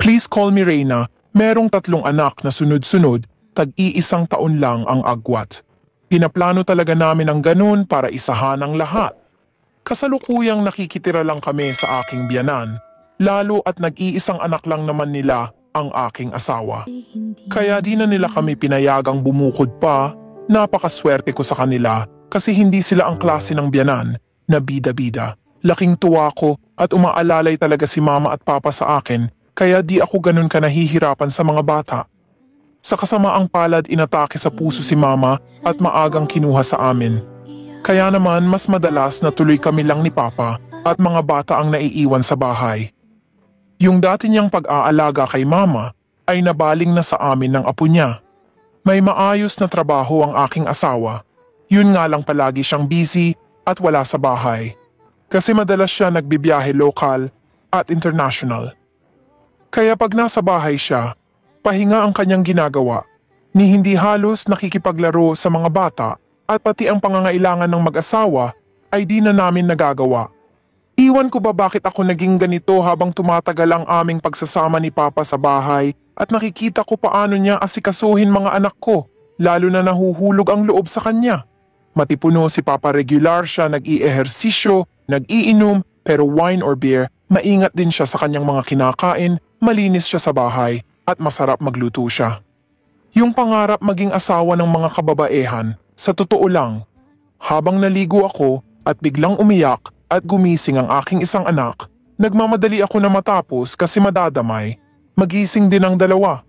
Please call me Reyna. Merong tatlong anak na sunod-sunod, tag-iisang taon lang ang agwat. Pinaplano talaga namin ang ganun para isahan ang lahat. Kasalukuyang nakikitira lang kami sa aking biyanan, lalo at nag-iisang anak lang naman nila ang aking asawa. Kaya di na nila kami pinayagang bumukod pa, napakaswerte ko sa kanila kasi hindi sila ang klase ng biyanan na bida-bida. Laking tuwa ko at umaalalay talaga si mama at papa sa akin kaya di ako ganun ka nahihirapan sa mga bata. Sa kasamaang palad inatake sa puso si mama at maagang kinuha sa amin. Kaya naman mas madalas na tuloy kami lang ni papa at mga bata ang naiiwan sa bahay. Yung dati niyang pag-aalaga kay mama ay nabaling na sa amin ng apo niya. May maayos na trabaho ang aking asawa. Yun nga lang palagi siyang busy at wala sa bahay. Kasi madalas siya nagbibiyahe lokal at international. Kaya pag nasa bahay siya, pahinga ang kanyang ginagawa, ni hindi halos nakikipaglaro sa mga bata at pati ang pangangailangan ng mag-asawa ay di na namin nagagawa. Iwan ko ba bakit ako naging ganito habang tumatagal ang aming pagsasama ni Papa sa bahay at nakikita ko paano niya asikasuhin mga anak ko, lalo na nahuhulog ang loob sa kanya. Matipuno si Papa regular siya nag-i-ehersisyo, nag-iinom, pero wine or beer, maingat din siya sa kanyang mga kinakain malinis siya sa bahay at masarap magluto siya. Yung pangarap maging asawa ng mga kababaehan, sa totoo lang, habang naligo ako at biglang umiyak at gumising ang aking isang anak, nagmamadali ako na matapos kasi madadamay, magising din ang dalawa.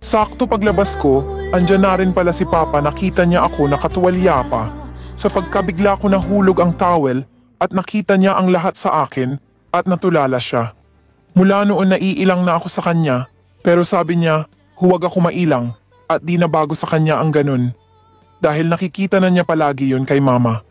Sakto paglabas ko, andyan na rin pala si Papa nakita niya ako nakatuwalya pa. Sa pagkabigla ko nahulog ang towel at nakita niya ang lahat sa akin at natulala siya. Mula noon naiilang na ako sa kanya, pero sabi niya, huwag ako mailang at di na bago sa kanya ang ganun. Dahil nakikita na niya palagi yon kay mama.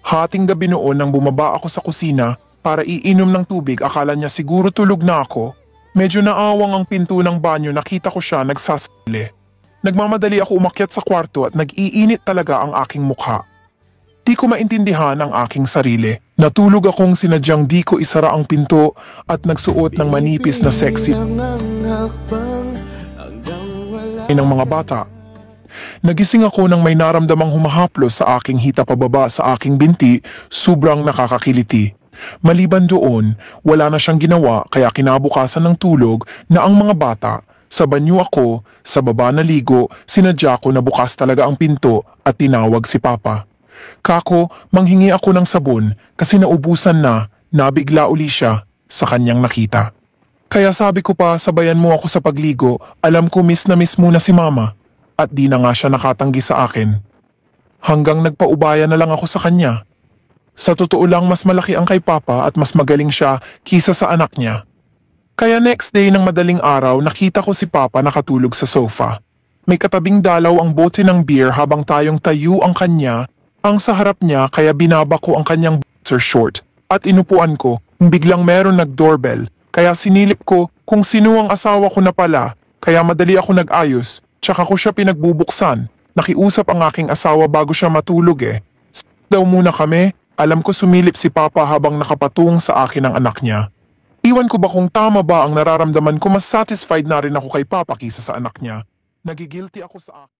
Hating gabi noon nang bumaba ako sa kusina para iinom ng tubig akala niya siguro tulog na ako. Medyo naawang ang pinto ng banyo nakita ko siya nagsasili. Nagmamadali ako umakyat sa kwarto at nag-iinit talaga ang aking mukha. Di ko maintindihan ang aking sarili. Natulog akong sinadyang di ko isara ang pinto at nagsuot ng manipis na sexy ng mga bata. Nagising ako nang may naramdamang humahaplos sa aking hita pababa sa aking binti, sobrang nakakakiliti. Maliban doon, wala na siyang ginawa kaya kinabukasan ng tulog na ang mga bata, sa banyo ako, sa baba naligo, sinadya ko na bukas talaga ang pinto at tinawag si Papa. Kako, manghingi ako ng sabon kasi naubusan na, nabigla uli siya sa kanyang nakita. Kaya sabi ko pa, sabayan mo ako sa pagligo, alam ko miss na miss muna si mama. At di na nga siya nakatanggi sa akin. Hanggang nagpaubaya na lang ako sa kanya. Sa totoo lang mas malaki ang kay Papa at mas magaling siya kisa sa anak niya. Kaya next day ng madaling araw nakita ko si Papa nakatulog sa sofa. May katabing dalaw ang bote ng beer habang tayong tayo ang kanya ang sa harap niya kaya binaba ko ang kanyang boxer short at inupuan ko kung biglang meron nag-doorbell kaya sinilip ko kung sino ang asawa ko na pala kaya madali ako nag-ayos tsaka ko siya pinagbubuksan. Nakiusap ang aking asawa bago siya matulog eh. S daw muna kami, alam ko sumilip si Papa habang nakapatung sa akin ang anak niya. Iwan ko ba kung tama ba ang nararamdaman ko mas satisfied na rin ako kay Papa kisa sa anak niya. Nagigilty ako sa akin.